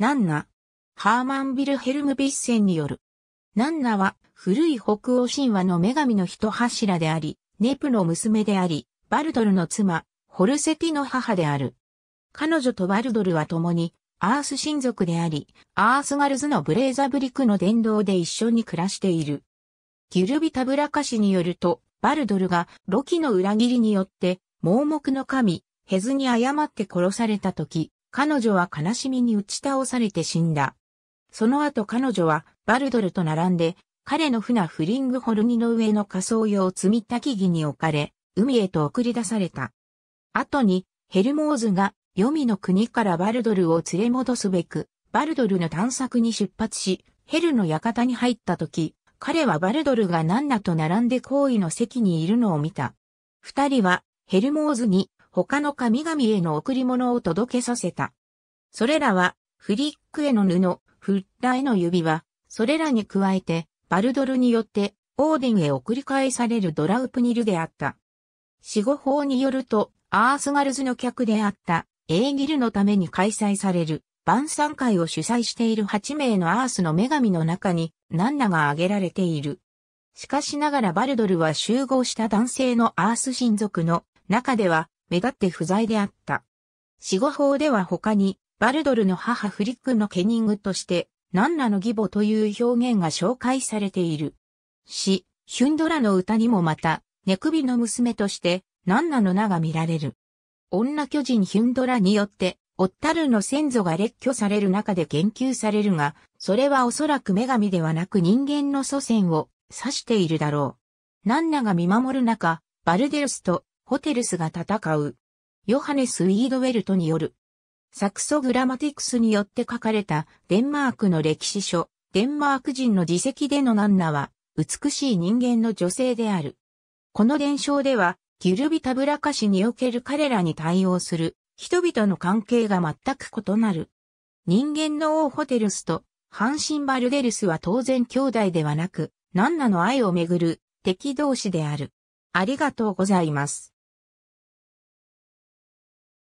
ナンナ、ハーマン・ビルヘルム・ビッセンによる。ナンナは古い北欧神話の女神の一柱であり、ネプの娘であり、バルドルの妻、ホルセティの母である。彼女とバルドルは共に、アース親族であり、アースガルズのブレーザブリクの伝道で一緒に暮らしている。ギュルビタブラカ氏によると、バルドルがロキの裏切りによって、盲目の神、ヘズに誤って殺された時、彼女は悲しみに打ち倒されて死んだ。その後彼女はバルドルと並んで、彼の船フリングホルニの上の仮想用積み木々に置かれ、海へと送り出された。後に、ヘルモーズが、黄泉の国からバルドルを連れ戻すべく、バルドルの探索に出発し、ヘルの館に入った時、彼はバルドルが何らと並んで行為の席にいるのを見た。二人は、ヘルモーズに他の神々への贈り物を届けさせた。それらは、フリックへの布、フッラへの指輪、それらに加えて、バルドルによって、オーディンへ送り返されるドラウプニルであった。死後法によると、アースガルズの客であった、エーギルのために開催される、晩餐会を主催している8名のアースの女神の中に、ナンナが挙げられている。しかしながらバルドルは集合した男性のアース親族の中では、目立って不在であった。死後法では他に、バルドルの母フリックのケニングとして、ナンナの義母という表現が紹介されている。し、ヒュンドラの歌にもまた、寝首の娘として、ナンナの名が見られる。女巨人ヒュンドラによって、オッタルの先祖が列挙される中で言及されるが、それはおそらく女神ではなく人間の祖先を指しているだろう。ナンナが見守る中、バルデルスとホテルスが戦う。ヨハネス・ウィードウェルトによる。サクソ・グラマティクスによって書かれたデンマークの歴史書、デンマーク人の自責でのナンナは、美しい人間の女性である。この伝承では、ギュルビタブラカ氏における彼らに対応する人々の関係が全く異なる。人間の王ホテルスとハンシンバルデルスは当然兄弟ではなく、ナンナの愛をめぐる敵同士である。ありがとうございます。